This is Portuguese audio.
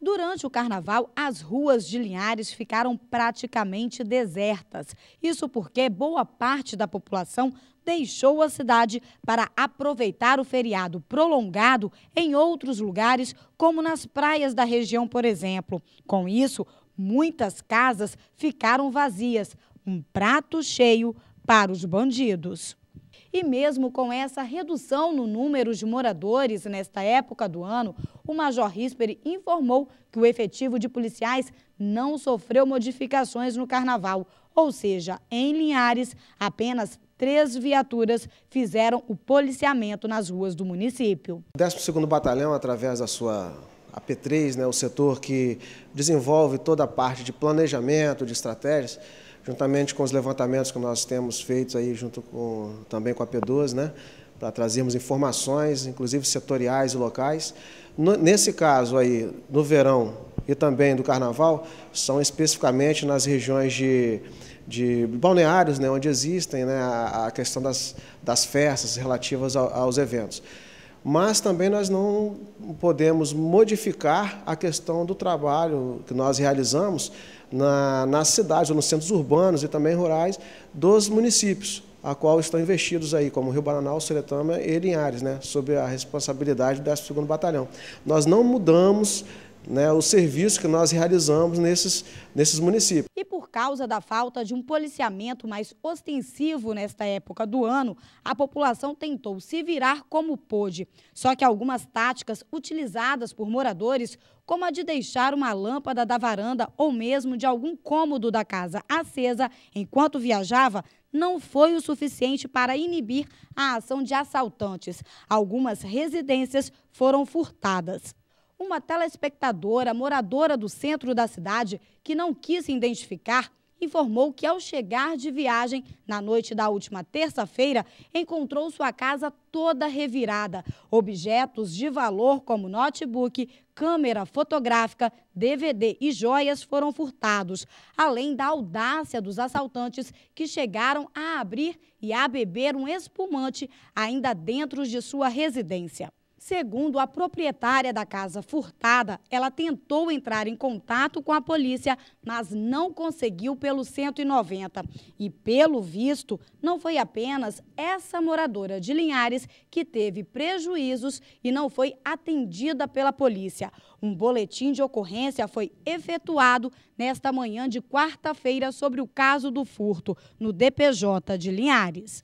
Durante o carnaval, as ruas de Linhares ficaram praticamente desertas. Isso porque boa parte da população deixou a cidade para aproveitar o feriado prolongado em outros lugares, como nas praias da região, por exemplo. Com isso, muitas casas ficaram vazias um prato cheio para os bandidos. E mesmo com essa redução no número de moradores nesta época do ano, o Major Risperi informou que o efetivo de policiais não sofreu modificações no carnaval. Ou seja, em Linhares, apenas três viaturas fizeram o policiamento nas ruas do município. O 12º Batalhão, através da sua a P3, né, o setor que desenvolve toda a parte de planejamento, de estratégias, juntamente com os levantamentos que nós temos feitos aí junto com também com a p 2 né, para trazermos informações, inclusive setoriais e locais. No, nesse caso aí, no verão e também do carnaval, são especificamente nas regiões de, de balneários, né, onde existem né, a, a questão das, das festas relativas ao, aos eventos mas também nós não podemos modificar a questão do trabalho que nós realizamos na, nas cidades, ou nos centros urbanos e também rurais dos municípios, a qual estão investidos aí, como Rio Bananal, Soretama e Linhares, né, sob a responsabilidade do 12º Batalhão. Nós não mudamos né, o serviço que nós realizamos nesses, nesses municípios. E por causa da falta de um policiamento mais ostensivo nesta época do ano, a população tentou se virar como pôde. Só que algumas táticas utilizadas por moradores, como a de deixar uma lâmpada da varanda ou mesmo de algum cômodo da casa acesa enquanto viajava, não foi o suficiente para inibir a ação de assaltantes. Algumas residências foram furtadas uma telespectadora, moradora do centro da cidade, que não quis se identificar, informou que ao chegar de viagem na noite da última terça-feira, encontrou sua casa toda revirada. Objetos de valor como notebook, câmera fotográfica, DVD e joias foram furtados, além da audácia dos assaltantes que chegaram a abrir e a beber um espumante ainda dentro de sua residência. Segundo a proprietária da casa furtada, ela tentou entrar em contato com a polícia, mas não conseguiu pelo 190. E, pelo visto, não foi apenas essa moradora de Linhares que teve prejuízos e não foi atendida pela polícia. Um boletim de ocorrência foi efetuado nesta manhã de quarta-feira sobre o caso do furto no DPJ de Linhares.